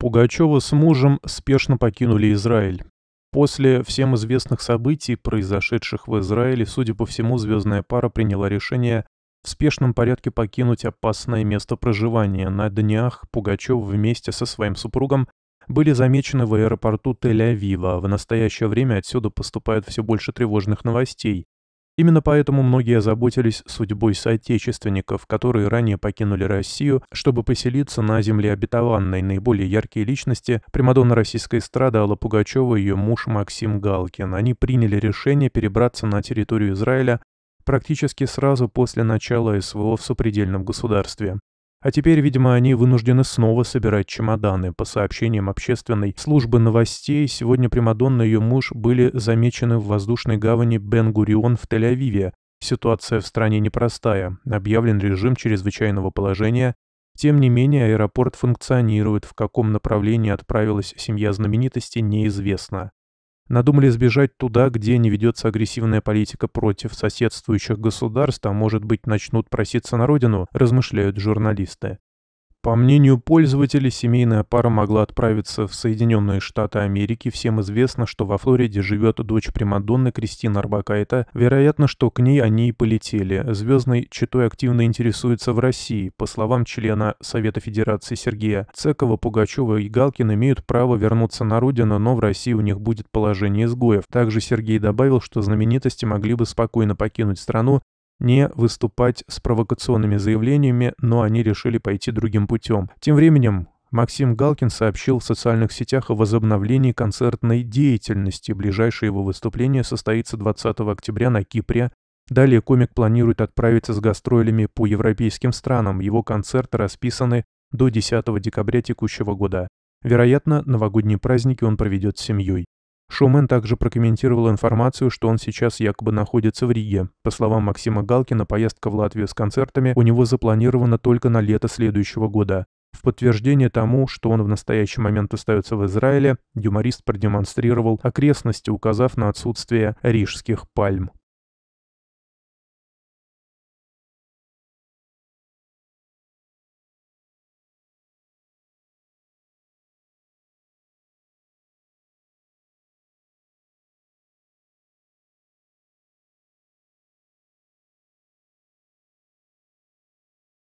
Пугачева с мужем спешно покинули Израиль. После всем известных событий, произошедших в Израиле, судя по всему, звездная пара приняла решение в спешном порядке покинуть опасное место проживания. На днях Пугачев вместе со своим супругом были замечены в аэропорту Тель-Авива. В настоящее время отсюда поступает все больше тревожных новостей. Именно поэтому многие озаботились судьбой соотечественников, которые ранее покинули Россию, чтобы поселиться на земле обетованной. Наиболее яркие личности – Примадонна российской эстрады Алла Пугачева и ее муж Максим Галкин. Они приняли решение перебраться на территорию Израиля практически сразу после начала СВО в сопредельном государстве. А теперь, видимо, они вынуждены снова собирать чемоданы. По сообщениям общественной службы новостей, сегодня Примадонна и ее муж были замечены в воздушной гавани Бен-Гурион в Тель-Авиве. Ситуация в стране непростая. Объявлен режим чрезвычайного положения. Тем не менее, аэропорт функционирует. В каком направлении отправилась семья знаменитости, неизвестно надумали сбежать туда, где не ведется агрессивная политика против соседствующих государств, а может быть начнут проситься на родину, размышляют журналисты. По мнению пользователей, семейная пара могла отправиться в Соединенные Штаты Америки. Всем известно, что во Флориде живет дочь Примадонны Кристина Арбакайта. Вероятно, что к ней они и полетели. Звездной читой активно интересуется в России. По словам члена Совета Федерации Сергея Цекова, Пугачева и Галкин имеют право вернуться на родину, но в России у них будет положение изгоев. Также Сергей добавил, что знаменитости могли бы спокойно покинуть страну, не выступать с провокационными заявлениями, но они решили пойти другим путем. Тем временем Максим Галкин сообщил в социальных сетях о возобновлении концертной деятельности. Ближайшее его выступление состоится 20 октября на Кипре. Далее комик планирует отправиться с гастролями по европейским странам. Его концерты расписаны до 10 декабря текущего года. Вероятно, новогодние праздники он проведет с семьей. Шумен также прокомментировал информацию, что он сейчас якобы находится в Риге. По словам Максима Галкина, поездка в Латвию с концертами у него запланирована только на лето следующего года. В подтверждение тому, что он в настоящий момент остается в Израиле, юморист продемонстрировал окрестности, указав на отсутствие рижских пальм.